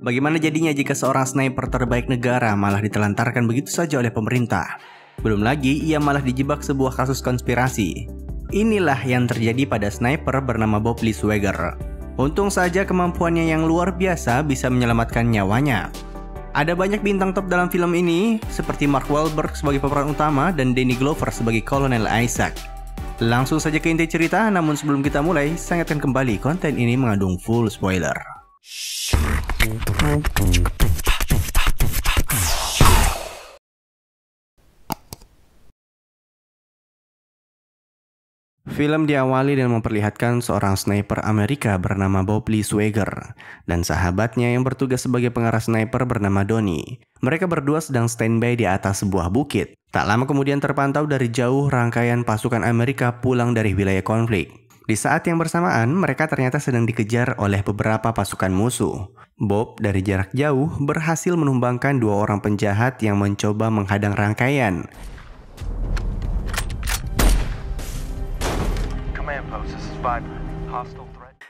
Bagaimana jadinya jika seorang sniper terbaik negara malah ditelantarkan begitu saja oleh pemerintah? Belum lagi, ia malah dijebak sebuah kasus konspirasi. Inilah yang terjadi pada sniper bernama Bob Lee Swagger. Untung saja kemampuannya yang luar biasa bisa menyelamatkan nyawanya. Ada banyak bintang top dalam film ini, seperti Mark Wahlberg sebagai pemeran utama dan Danny Glover sebagai Kolonel Isaac. Langsung saja ke inti cerita, namun sebelum kita mulai, saya ingatkan kembali konten ini mengandung full spoiler. Film diawali dengan memperlihatkan seorang sniper Amerika bernama Bob Lee Swagger dan sahabatnya yang bertugas sebagai pengarah sniper bernama Donnie. Mereka berdua sedang standby di atas sebuah bukit. Tak lama kemudian terpantau dari jauh rangkaian pasukan Amerika pulang dari wilayah konflik. Di saat yang bersamaan, mereka ternyata sedang dikejar oleh beberapa pasukan musuh. Bob dari jarak jauh berhasil menumbangkan dua orang penjahat yang mencoba menghadang rangkaian.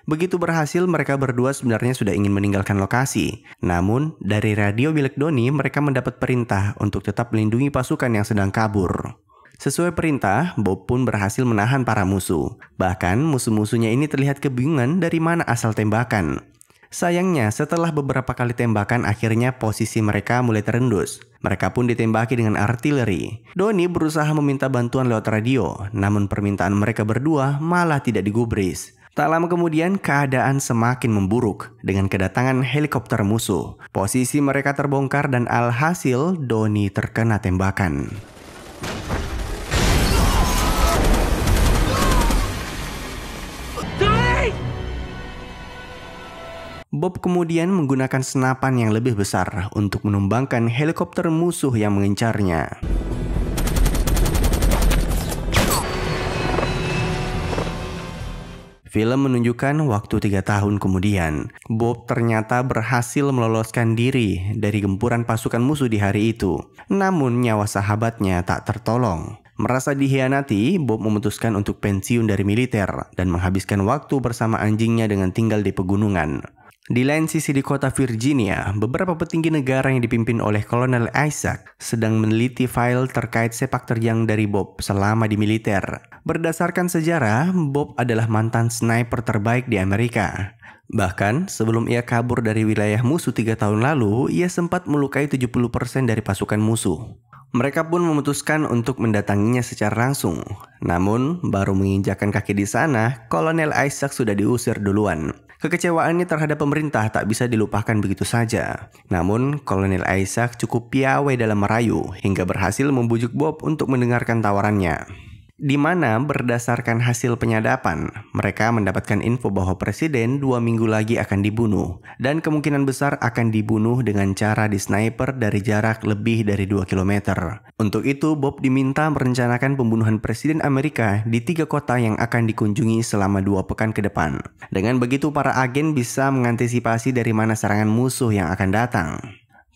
Begitu berhasil, mereka berdua sebenarnya sudah ingin meninggalkan lokasi. Namun, dari radio milik Doni, mereka mendapat perintah untuk tetap melindungi pasukan yang sedang kabur. Sesuai perintah, Bob pun berhasil menahan para musuh. Bahkan musuh-musuhnya ini terlihat kebingungan dari mana asal tembakan. Sayangnya, setelah beberapa kali tembakan, akhirnya posisi mereka mulai terendus. Mereka pun ditembaki dengan artileri. Doni berusaha meminta bantuan lewat radio, namun permintaan mereka berdua malah tidak digubris. Tak lama kemudian, keadaan semakin memburuk dengan kedatangan helikopter musuh. Posisi mereka terbongkar dan alhasil Doni terkena tembakan. Bob kemudian menggunakan senapan yang lebih besar untuk menumbangkan helikopter musuh yang mengincarnya. Film menunjukkan waktu tiga tahun kemudian, Bob ternyata berhasil meloloskan diri dari gempuran pasukan musuh di hari itu. Namun nyawa sahabatnya tak tertolong. Merasa dihianati, Bob memutuskan untuk pensiun dari militer dan menghabiskan waktu bersama anjingnya dengan tinggal di pegunungan. Di lain sisi di kota Virginia, beberapa petinggi negara yang dipimpin oleh Kolonel Isaac sedang meneliti file terkait sepak terjang dari Bob selama di militer. Berdasarkan sejarah, Bob adalah mantan sniper terbaik di Amerika. Bahkan, sebelum ia kabur dari wilayah musuh tiga tahun lalu, ia sempat melukai 70% dari pasukan musuh. Mereka pun memutuskan untuk mendatanginya secara langsung. Namun, baru menginjakan kaki di sana, Kolonel Isaac sudah diusir duluan. Kekecewaannya terhadap pemerintah tak bisa dilupakan begitu saja. Namun, Kolonel Isaac cukup piawai dalam merayu hingga berhasil membujuk Bob untuk mendengarkan tawarannya di mana berdasarkan hasil penyadapan, mereka mendapatkan info bahwa presiden dua minggu lagi akan dibunuh, dan kemungkinan besar akan dibunuh dengan cara di sniper dari jarak lebih dari 2 km. Untuk itu, Bob diminta merencanakan pembunuhan presiden Amerika di tiga kota yang akan dikunjungi selama dua pekan ke depan. Dengan begitu, para agen bisa mengantisipasi dari mana serangan musuh yang akan datang.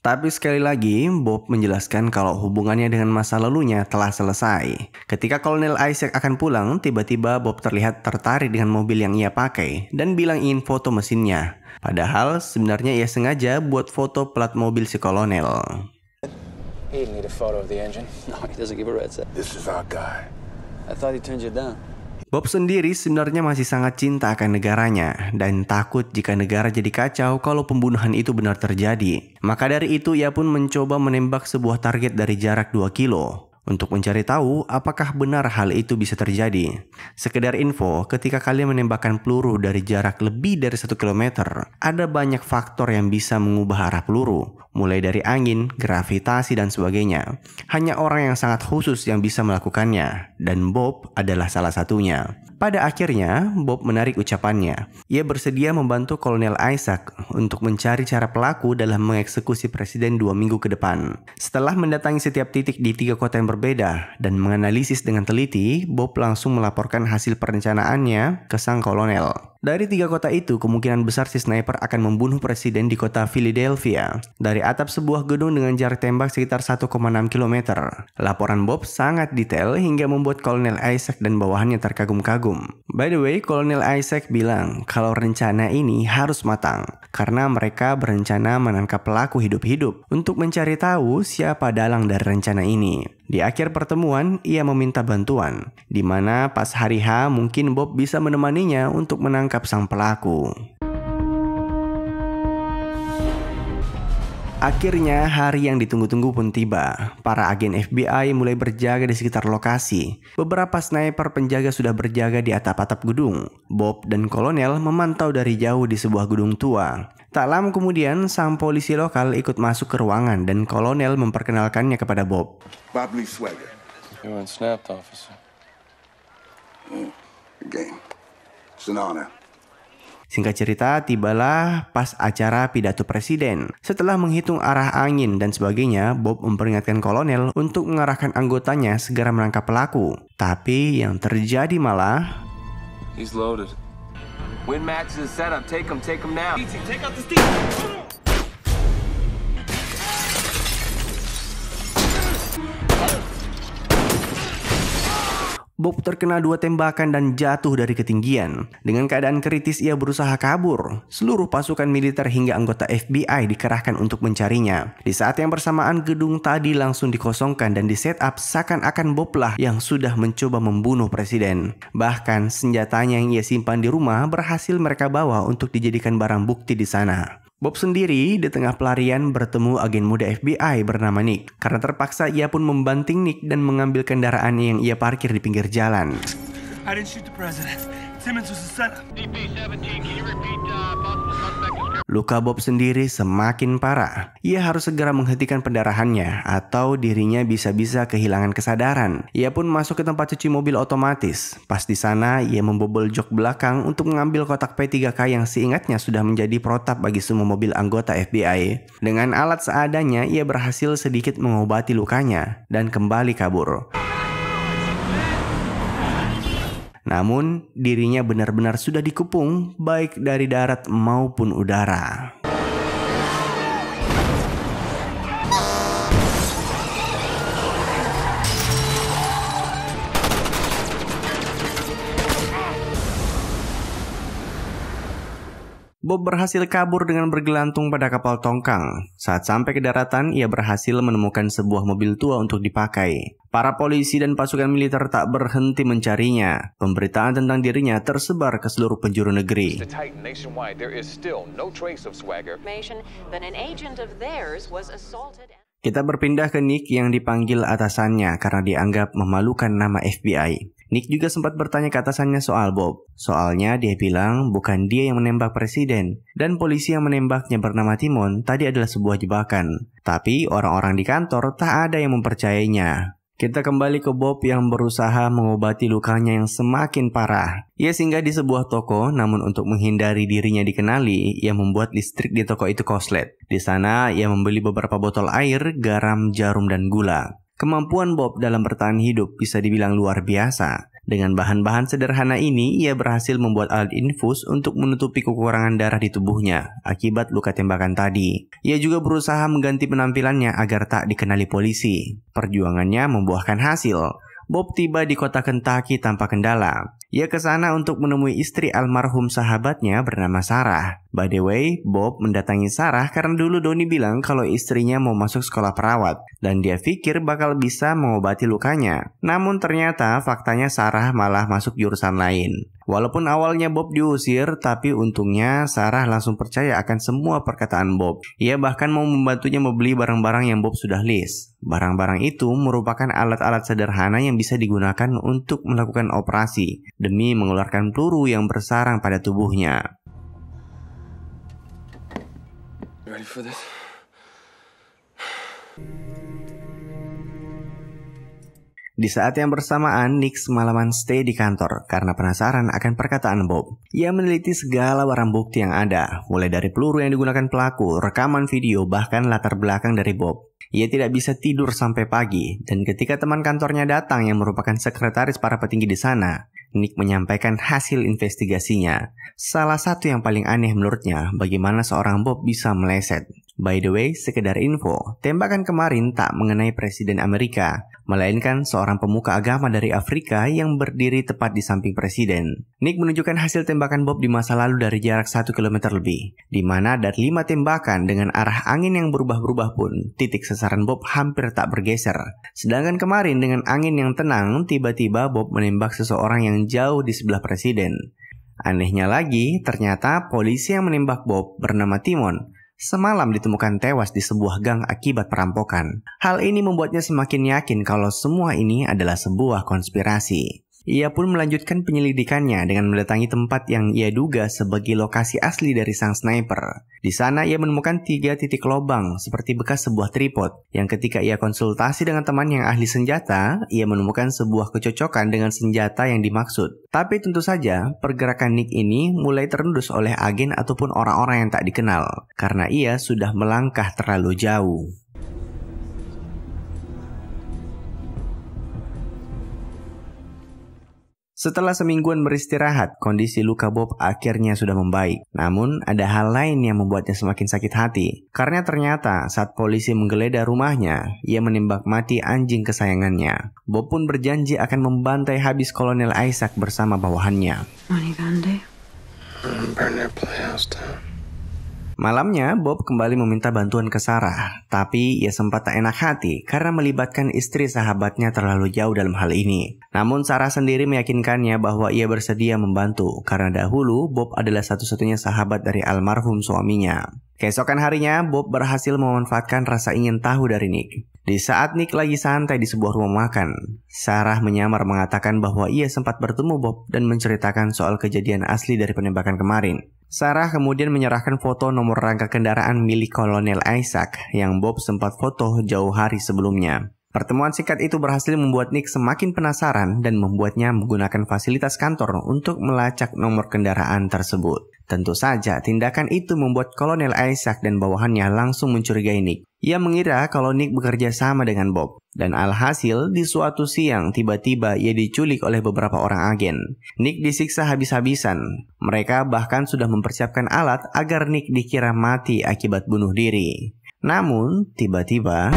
Tapi sekali lagi, Bob menjelaskan kalau hubungannya dengan masa lalunya telah selesai. Ketika Kolonel Isaac akan pulang, tiba-tiba Bob terlihat tertarik dengan mobil yang ia pakai dan bilang ingin foto mesinnya. Padahal sebenarnya ia sengaja buat foto plat mobil si Kolonel. He need a photo of the engine. No, he doesn't give a red set. This is our guy. I thought he turned you down. Bob sendiri sebenarnya masih sangat cinta akan negaranya dan takut jika negara jadi kacau kalau pembunuhan itu benar terjadi. Maka dari itu ia pun mencoba menembak sebuah target dari jarak 2 kilo untuk mencari tahu apakah benar hal itu bisa terjadi. Sekedar info, ketika kalian menembakkan peluru dari jarak lebih dari 1 km, ada banyak faktor yang bisa mengubah arah peluru, mulai dari angin, gravitasi, dan sebagainya. Hanya orang yang sangat khusus yang bisa melakukannya, dan Bob adalah salah satunya. Pada akhirnya, Bob menarik ucapannya. Ia bersedia membantu Kolonel Isaac untuk mencari cara pelaku dalam mengeksekusi presiden dua minggu ke depan. Setelah mendatangi setiap titik di tiga kota yang berbeda dan menganalisis dengan teliti, Bob langsung melaporkan hasil perencanaannya ke sang kolonel. Dari tiga kota itu, kemungkinan besar si sniper akan membunuh presiden di kota Philadelphia dari atap sebuah gedung dengan jarak tembak sekitar 1,6 km. Laporan Bob sangat detail hingga membuat Kolonel Isaac dan bawahannya terkagum-kagum. By the way, Kolonel Isaac bilang kalau rencana ini harus matang karena mereka berencana menangkap pelaku hidup-hidup untuk mencari tahu siapa dalang dari rencana ini. Di akhir pertemuan, ia meminta bantuan, di mana pas hari H mungkin Bob bisa menemaninya untuk menangkap sang pelaku. Akhirnya hari yang ditunggu-tunggu pun tiba. Para agen FBI mulai berjaga di sekitar lokasi. Beberapa sniper penjaga sudah berjaga di atap-atap gedung. Bob dan kolonel memantau dari jauh di sebuah gedung tua. Tak lama kemudian, sang polisi lokal ikut masuk ke ruangan dan kolonel memperkenalkannya kepada Bob. Bob Lee Swagger. a snapped, officer. Mm, game. It's an honor. Singkat cerita, tibalah pas acara pidato presiden. Setelah menghitung arah angin dan sebagainya, Bob memperingatkan kolonel untuk mengarahkan anggotanya segera menangkap pelaku. Tapi yang terjadi malah... He's loaded. Win matches is set up. Take him, take him now. Take out the Bob terkena dua tembakan dan jatuh dari ketinggian. Dengan keadaan kritis ia berusaha kabur. Seluruh pasukan militer hingga anggota FBI dikerahkan untuk mencarinya. Di saat yang bersamaan gedung tadi langsung dikosongkan dan disetup seakan-akan Bob lah yang sudah mencoba membunuh presiden. Bahkan senjatanya yang ia simpan di rumah berhasil mereka bawa untuk dijadikan barang bukti di sana. Bob sendiri di tengah pelarian bertemu agen muda FBI bernama Nick. Karena terpaksa ia pun membanting Nick dan mengambil kendaraan yang ia parkir di pinggir jalan. I didn't shoot the president. Simmons was a setup. DP 17, can you repeat uh, possible suspect Luka Bob sendiri semakin parah. Ia harus segera menghentikan pendarahannya atau dirinya bisa-bisa kehilangan kesadaran. Ia pun masuk ke tempat cuci mobil otomatis. Pas di sana, ia membobol jok belakang untuk mengambil kotak P3K yang seingatnya sudah menjadi protap bagi semua mobil anggota FBI. Dengan alat seadanya, ia berhasil sedikit mengobati lukanya dan kembali kabur. Namun dirinya benar-benar sudah dikepung baik dari darat maupun udara. Bob berhasil kabur dengan bergelantung pada kapal tongkang. Saat sampai ke daratan, ia berhasil menemukan sebuah mobil tua untuk dipakai. Para polisi dan pasukan militer tak berhenti mencarinya. Pemberitaan tentang dirinya tersebar ke seluruh penjuru negeri. Kita berpindah ke Nick yang dipanggil atasannya karena dianggap memalukan nama FBI. Nick juga sempat bertanya ke atasannya soal Bob. Soalnya dia bilang bukan dia yang menembak presiden dan polisi yang menembaknya bernama Timon tadi adalah sebuah jebakan. Tapi orang-orang di kantor tak ada yang mempercayainya. Kita kembali ke Bob yang berusaha mengobati lukanya yang semakin parah. Ia singgah di sebuah toko, namun untuk menghindari dirinya dikenali, ia membuat listrik di toko itu koslet. Di sana, ia membeli beberapa botol air, garam, jarum, dan gula. Kemampuan Bob dalam bertahan hidup bisa dibilang luar biasa. Dengan bahan-bahan sederhana ini, ia berhasil membuat alat infus untuk menutupi kekurangan darah di tubuhnya akibat luka tembakan tadi. Ia juga berusaha mengganti penampilannya agar tak dikenali polisi. Perjuangannya membuahkan hasil. Bob tiba di kota Kentucky tanpa kendala. Ia ke sana untuk menemui istri almarhum sahabatnya bernama Sarah. By the way, Bob mendatangi Sarah karena dulu Doni bilang kalau istrinya mau masuk sekolah perawat dan dia pikir bakal bisa mengobati lukanya. Namun ternyata faktanya Sarah malah masuk jurusan lain. Walaupun awalnya Bob diusir, tapi untungnya Sarah langsung percaya akan semua perkataan Bob. Ia bahkan mau membantunya membeli barang-barang yang Bob sudah list. Barang-barang itu merupakan alat-alat sederhana yang bisa digunakan untuk melakukan operasi demi mengeluarkan peluru yang bersarang pada tubuhnya. Ready for this? Di saat yang bersamaan, Nick semalaman stay di kantor karena penasaran akan perkataan Bob. Ia meneliti segala barang bukti yang ada, mulai dari peluru yang digunakan pelaku, rekaman video, bahkan latar belakang dari Bob. Ia tidak bisa tidur sampai pagi, dan ketika teman kantornya datang yang merupakan sekretaris para petinggi di sana, Nick menyampaikan hasil investigasinya. Salah satu yang paling aneh menurutnya, bagaimana seorang Bob bisa meleset. By the way, sekedar info, tembakan kemarin tak mengenai Presiden Amerika, melainkan seorang pemuka agama dari Afrika yang berdiri tepat di samping Presiden. Nick menunjukkan hasil tembakan Bob di masa lalu dari jarak 1 km lebih, di mana dari 5 tembakan dengan arah angin yang berubah-berubah pun, titik sasaran Bob hampir tak bergeser. Sedangkan kemarin dengan angin yang tenang, tiba-tiba Bob menembak seseorang yang jauh di sebelah Presiden. Anehnya lagi, ternyata polisi yang menembak Bob bernama Timon, semalam ditemukan tewas di sebuah gang akibat perampokan. Hal ini membuatnya semakin yakin kalau semua ini adalah sebuah konspirasi. Ia pun melanjutkan penyelidikannya dengan mendatangi tempat yang ia duga sebagai lokasi asli dari sang sniper. Di sana ia menemukan tiga titik lobang seperti bekas sebuah tripod yang ketika ia konsultasi dengan teman yang ahli senjata, ia menemukan sebuah kecocokan dengan senjata yang dimaksud. Tapi tentu saja, pergerakan Nick ini mulai terendus oleh agen ataupun orang-orang yang tak dikenal karena ia sudah melangkah terlalu jauh. Setelah semingguan beristirahat, kondisi luka Bob akhirnya sudah membaik. Namun, ada hal lain yang membuatnya semakin sakit hati. Karena ternyata saat polisi menggeledah rumahnya, ia menembak mati anjing kesayangannya. Bob pun berjanji akan membantai habis Kolonel Isaac bersama bawahannya. Malamnya, Bob kembali meminta bantuan ke Sarah, tapi ia sempat tak enak hati karena melibatkan istri sahabatnya terlalu jauh dalam hal ini. Namun Sarah sendiri meyakinkannya bahwa ia bersedia membantu karena dahulu Bob adalah satu-satunya sahabat dari almarhum suaminya. Keesokan harinya, Bob berhasil memanfaatkan rasa ingin tahu dari Nick. Di saat Nick lagi santai di sebuah rumah makan, Sarah menyamar mengatakan bahwa ia sempat bertemu Bob dan menceritakan soal kejadian asli dari penembakan kemarin. Sarah kemudian menyerahkan foto nomor rangka kendaraan milik Kolonel Isaac yang Bob sempat foto jauh hari sebelumnya. Pertemuan singkat itu berhasil membuat Nick semakin penasaran dan membuatnya menggunakan fasilitas kantor untuk melacak nomor kendaraan tersebut. Tentu saja, tindakan itu membuat Kolonel Isaac dan bawahannya langsung mencurigai Nick. Ia mengira kalau Nick bekerja sama dengan Bob. Dan alhasil, di suatu siang tiba-tiba ia diculik oleh beberapa orang agen. Nick disiksa habis-habisan. Mereka bahkan sudah mempersiapkan alat agar Nick dikira mati akibat bunuh diri. Namun, tiba-tiba...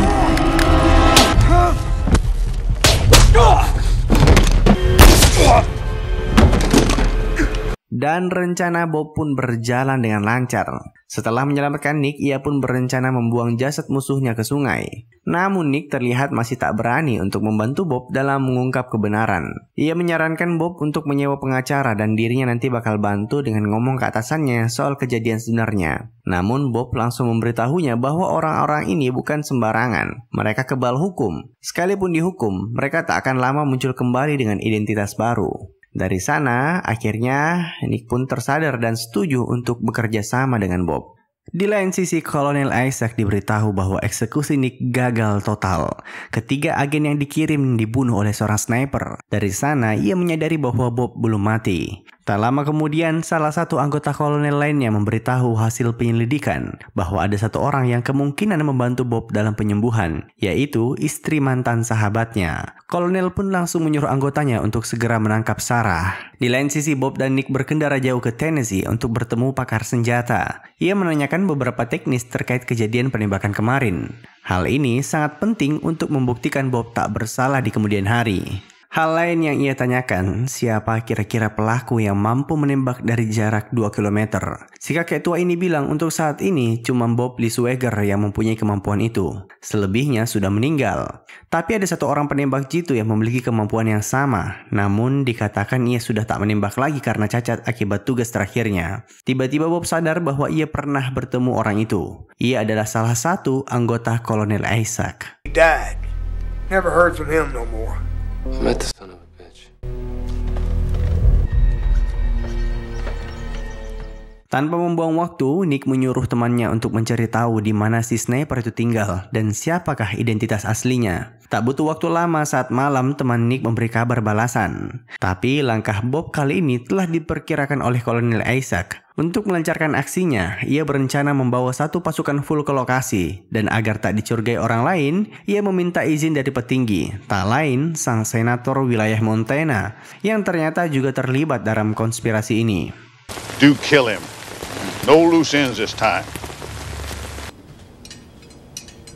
Dan rencana Bob pun berjalan dengan lancar. Setelah menyelamatkan Nick, ia pun berencana membuang jasad musuhnya ke sungai. Namun Nick terlihat masih tak berani untuk membantu Bob dalam mengungkap kebenaran. Ia menyarankan Bob untuk menyewa pengacara dan dirinya nanti bakal bantu dengan ngomong ke atasannya soal kejadian sebenarnya. Namun Bob langsung memberitahunya bahwa orang-orang ini bukan sembarangan. Mereka kebal hukum. Sekalipun dihukum, mereka tak akan lama muncul kembali dengan identitas baru. Dari sana, akhirnya Nick pun tersadar dan setuju untuk bekerja sama dengan Bob. Di lain sisi, Kolonel Isaac diberitahu bahwa eksekusi Nick gagal total. Ketiga agen yang dikirim dibunuh oleh seorang sniper. Dari sana, ia menyadari bahwa Bob belum mati. Tak lama kemudian, salah satu anggota kolonel lainnya memberitahu hasil penyelidikan bahwa ada satu orang yang kemungkinan membantu Bob dalam penyembuhan, yaitu istri mantan sahabatnya. Kolonel pun langsung menyuruh anggotanya untuk segera menangkap Sarah. Di lain sisi, Bob dan Nick berkendara jauh ke Tennessee untuk bertemu pakar senjata. Ia menanyakan beberapa teknis terkait kejadian penembakan kemarin. Hal ini sangat penting untuk membuktikan Bob tak bersalah di kemudian hari. Hal lain yang ia tanyakan, siapa kira-kira pelaku yang mampu menembak dari jarak 2 km? Si kakek tua ini bilang untuk saat ini cuma Bob Lisweger yang mempunyai kemampuan itu. Selebihnya sudah meninggal. Tapi ada satu orang penembak jitu yang memiliki kemampuan yang sama, namun dikatakan ia sudah tak menembak lagi karena cacat akibat tugas terakhirnya. Tiba-tiba Bob sadar bahwa ia pernah bertemu orang itu. Ia adalah salah satu anggota kolonel Isaac. He Never heard from him no more. I met the son of a bitch. Tanpa membuang waktu, Nick menyuruh temannya untuk mencari tahu di mana si sniper itu tinggal dan siapakah identitas aslinya. Tak butuh waktu lama saat malam teman Nick memberi kabar balasan. Tapi langkah Bob kali ini telah diperkirakan oleh Kolonel Isaac. Untuk melancarkan aksinya, ia berencana membawa satu pasukan full ke lokasi dan agar tak dicurigai orang lain, ia meminta izin dari petinggi, tak lain sang senator wilayah Montana yang ternyata juga terlibat dalam konspirasi ini. Do kill him. No loose ends this time.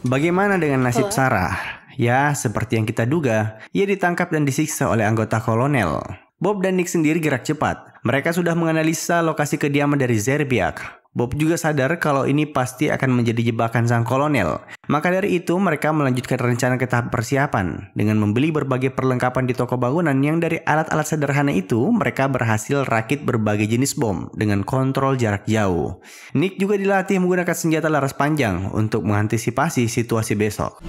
Bagaimana dengan nasib Hello. Sarah? Ya, seperti yang kita duga, ia ditangkap dan disiksa oleh anggota kolonel. Bob dan Nick sendiri gerak cepat. Mereka sudah menganalisa lokasi kediaman dari Zerbiak. Bob juga sadar kalau ini pasti akan menjadi jebakan sang kolonel. Maka dari itu mereka melanjutkan rencana ke tahap persiapan. Dengan membeli berbagai perlengkapan di toko bangunan yang dari alat-alat sederhana itu, mereka berhasil rakit berbagai jenis bom dengan kontrol jarak jauh. Nick juga dilatih menggunakan senjata laras panjang untuk mengantisipasi situasi besok.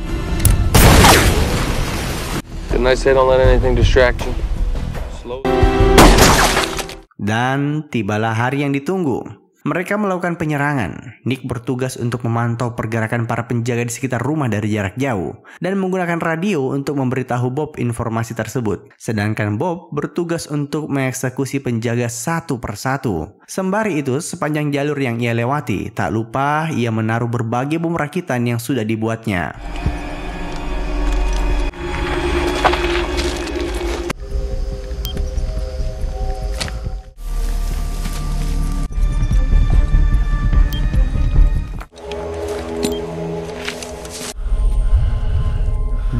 Dan tibalah hari yang ditunggu. Mereka melakukan penyerangan. Nick bertugas untuk memantau pergerakan para penjaga di sekitar rumah dari jarak jauh dan menggunakan radio untuk memberitahu Bob informasi tersebut. Sedangkan Bob bertugas untuk mengeksekusi penjaga satu persatu. Sembari itu, sepanjang jalur yang ia lewati, tak lupa ia menaruh berbagai bom rakitan yang sudah dibuatnya.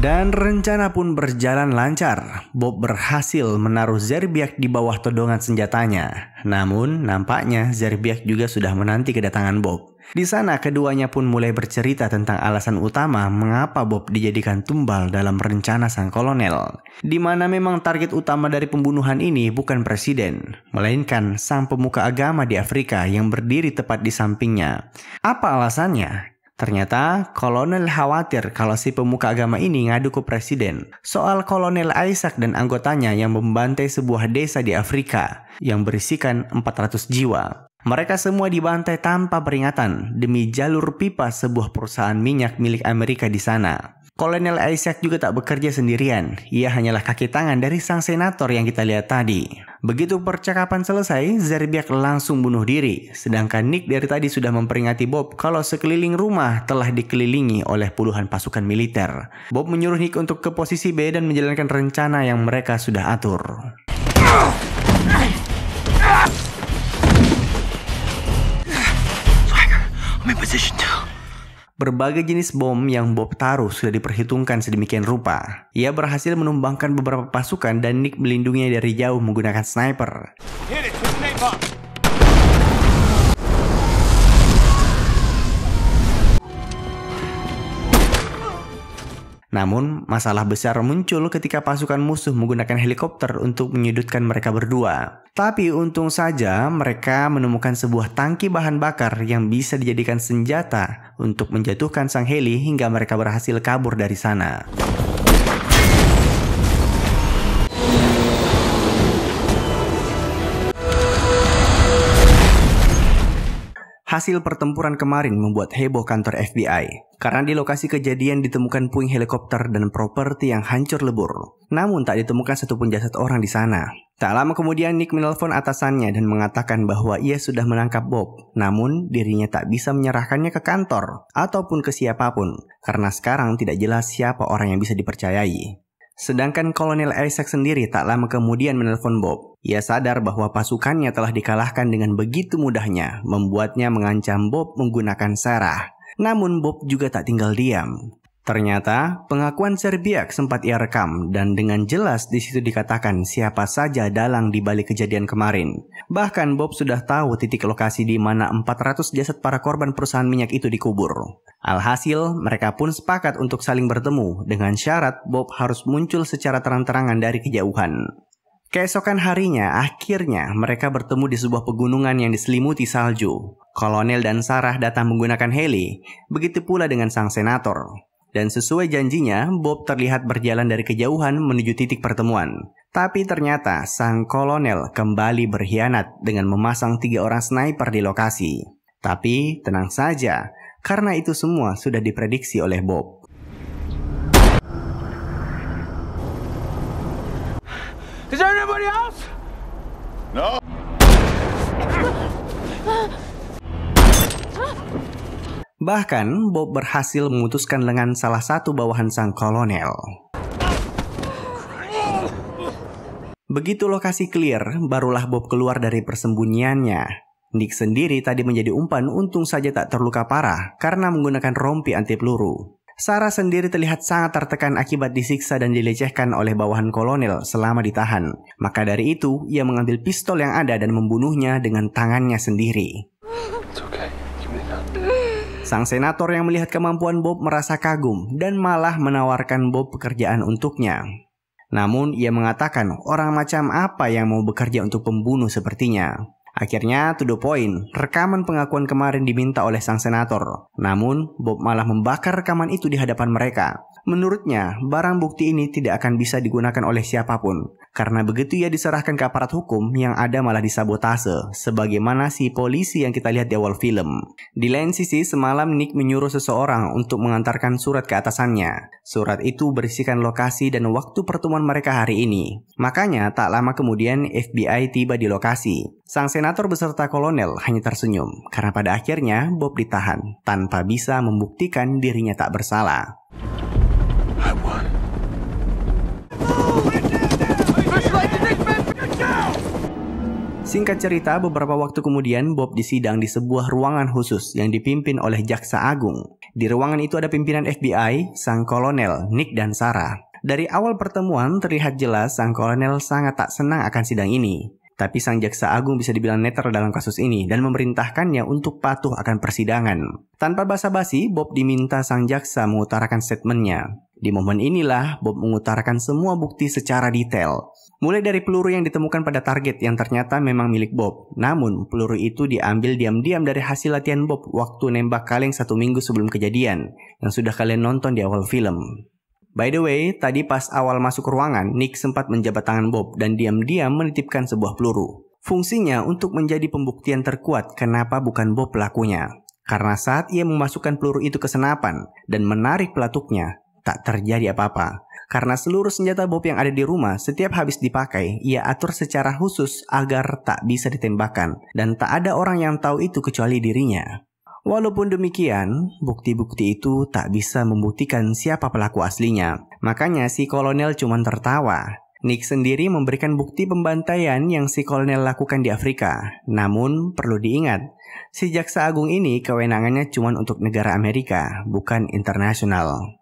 Dan rencana pun berjalan lancar. Bob berhasil menaruh Zerbiak di bawah todongan senjatanya. Namun, nampaknya Zerbiak juga sudah menanti kedatangan Bob. Di sana keduanya pun mulai bercerita tentang alasan utama mengapa Bob dijadikan tumbal dalam rencana sang kolonel. Di mana memang target utama dari pembunuhan ini bukan presiden, melainkan sang pemuka agama di Afrika yang berdiri tepat di sampingnya. Apa alasannya? Ternyata kolonel khawatir kalau si pemuka agama ini ngadu ke presiden soal kolonel Isaac dan anggotanya yang membantai sebuah desa di Afrika yang berisikan 400 jiwa. Mereka semua dibantai tanpa peringatan demi jalur pipa sebuah perusahaan minyak milik Amerika di sana. Kolonel Isaac juga tak bekerja sendirian. Ia hanyalah kaki tangan dari sang senator yang kita lihat tadi. Begitu percakapan selesai, Zerbiak langsung bunuh diri. Sedangkan Nick dari tadi sudah memperingati Bob kalau sekeliling rumah telah dikelilingi oleh puluhan pasukan militer. Bob menyuruh Nick untuk ke posisi B dan menjalankan rencana yang mereka sudah atur. Swagger, I'm in position too. Berbagai jenis bom yang Bob taruh sudah diperhitungkan sedemikian rupa. Ia berhasil menumbangkan beberapa pasukan dan Nick melindunginya dari jauh menggunakan sniper. Namun, masalah besar muncul ketika pasukan musuh menggunakan helikopter untuk menyudutkan mereka berdua. Tapi untung saja mereka menemukan sebuah tangki bahan bakar yang bisa dijadikan senjata untuk menjatuhkan sang heli hingga mereka berhasil kabur dari sana. Hasil pertempuran kemarin membuat heboh kantor FBI karena di lokasi kejadian ditemukan puing helikopter dan properti yang hancur lebur. Namun tak ditemukan satupun jasad orang di sana. Tak lama kemudian Nick menelpon atasannya dan mengatakan bahwa ia sudah menangkap Bob, namun dirinya tak bisa menyerahkannya ke kantor ataupun ke siapapun karena sekarang tidak jelas siapa orang yang bisa dipercayai. Sedangkan Kolonel Isaac sendiri tak lama kemudian menelpon Bob. Ia sadar bahwa pasukannya telah dikalahkan dengan begitu mudahnya, membuatnya mengancam Bob menggunakan Sarah. Namun Bob juga tak tinggal diam. Ternyata, pengakuan Serbiak sempat ia rekam dan dengan jelas di situ dikatakan siapa saja dalang di balik kejadian kemarin. Bahkan Bob sudah tahu titik lokasi di mana 400 jasad para korban perusahaan minyak itu dikubur. Alhasil, mereka pun sepakat untuk saling bertemu dengan syarat Bob harus muncul secara terang-terangan dari kejauhan. Keesokan harinya, akhirnya mereka bertemu di sebuah pegunungan yang diselimuti salju. Kolonel dan Sarah datang menggunakan heli, begitu pula dengan sang senator. Dan sesuai janjinya, Bob terlihat berjalan dari kejauhan menuju titik pertemuan. Tapi ternyata sang kolonel kembali berkhianat dengan memasang tiga orang sniper di lokasi. Tapi tenang saja, karena itu semua sudah diprediksi oleh Bob. Is there anybody else? No. Bahkan, Bob berhasil memutuskan lengan salah satu bawahan sang kolonel. Begitu lokasi clear, barulah Bob keluar dari persembunyiannya. Nick sendiri tadi menjadi umpan untung saja tak terluka parah karena menggunakan rompi anti peluru. Sarah sendiri terlihat sangat tertekan akibat disiksa dan dilecehkan oleh bawahan kolonel selama ditahan. Maka dari itu, ia mengambil pistol yang ada dan membunuhnya dengan tangannya sendiri. Sang senator yang melihat kemampuan Bob merasa kagum dan malah menawarkan Bob pekerjaan untuknya. Namun ia mengatakan orang macam apa yang mau bekerja untuk pembunuh sepertinya. Akhirnya, to the point, rekaman pengakuan kemarin diminta oleh sang senator. Namun, Bob malah membakar rekaman itu di hadapan mereka. Menurutnya, barang bukti ini tidak akan bisa digunakan oleh siapapun. Karena begitu ia diserahkan ke aparat hukum yang ada malah disabotase, sebagaimana si polisi yang kita lihat di awal film. Di lain sisi, semalam Nick menyuruh seseorang untuk mengantarkan surat ke atasannya. Surat itu berisikan lokasi dan waktu pertemuan mereka hari ini. Makanya, tak lama kemudian FBI tiba di lokasi. Sang senator beserta kolonel hanya tersenyum karena pada akhirnya Bob ditahan tanpa bisa membuktikan dirinya tak bersalah. Singkat cerita, beberapa waktu kemudian Bob disidang di sebuah ruangan khusus yang dipimpin oleh Jaksa Agung. Di ruangan itu ada pimpinan FBI, sang kolonel, Nick dan Sarah. Dari awal pertemuan terlihat jelas sang kolonel sangat tak senang akan sidang ini. Tapi sang jaksa agung bisa dibilang netral dalam kasus ini dan memerintahkannya untuk patuh akan persidangan. Tanpa basa-basi, Bob diminta sang jaksa mengutarakan statementnya. Di momen inilah, Bob mengutarakan semua bukti secara detail. Mulai dari peluru yang ditemukan pada target yang ternyata memang milik Bob. Namun, peluru itu diambil diam-diam dari hasil latihan Bob waktu nembak kaleng satu minggu sebelum kejadian, yang sudah kalian nonton di awal film. By the way, tadi pas awal masuk ruangan, Nick sempat menjabat tangan Bob dan diam-diam menitipkan sebuah peluru. Fungsinya untuk menjadi pembuktian terkuat kenapa bukan Bob pelakunya. Karena saat ia memasukkan peluru itu ke senapan dan menarik pelatuknya, tak terjadi apa-apa. Karena seluruh senjata Bob yang ada di rumah setiap habis dipakai, ia atur secara khusus agar tak bisa ditembakkan dan tak ada orang yang tahu itu kecuali dirinya. Walaupun demikian, bukti-bukti itu tak bisa membuktikan siapa pelaku aslinya. Makanya si kolonel cuma tertawa. Nick sendiri memberikan bukti pembantaian yang si kolonel lakukan di Afrika. Namun, perlu diingat, si jaksa agung ini kewenangannya cuma untuk negara Amerika, bukan internasional.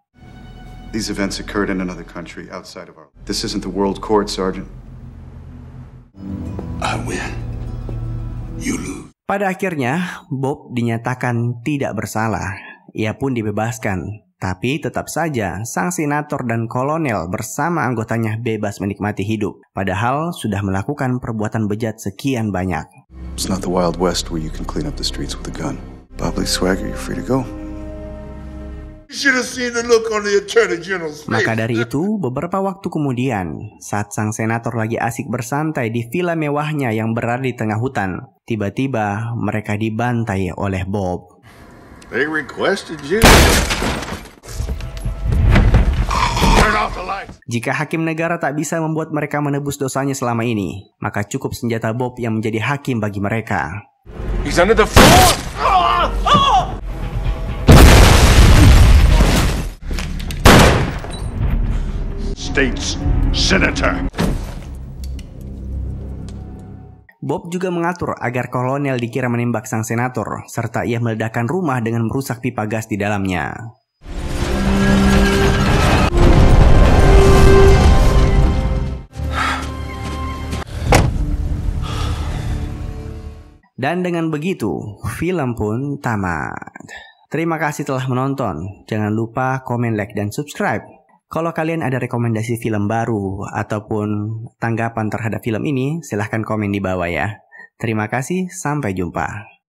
You lose. Pada akhirnya, Bob dinyatakan tidak bersalah. Ia pun dibebaskan. Tapi tetap saja, sang senator dan kolonel bersama anggotanya bebas menikmati hidup. Padahal sudah melakukan perbuatan bejat sekian banyak. It's not the Wild West where you can clean up the streets with a gun. Swagger, you're free to go. Maka dari itu, beberapa waktu kemudian, saat sang senator lagi asik bersantai di villa mewahnya yang berada di tengah hutan, Tiba-tiba mereka dibantai oleh Bob. They requested you. Jika hakim negara tak bisa membuat mereka menebus dosanya selama ini, maka cukup senjata Bob yang menjadi hakim bagi mereka. States Senator. Bob juga mengatur agar kolonel dikira menembak sang senator, serta ia meledakkan rumah dengan merusak pipa gas di dalamnya. Dan dengan begitu, film pun tamat. Terima kasih telah menonton. Jangan lupa komen, like, dan subscribe. Kalau kalian ada rekomendasi film baru ataupun tanggapan terhadap film ini, silahkan komen di bawah ya. Terima kasih, sampai jumpa.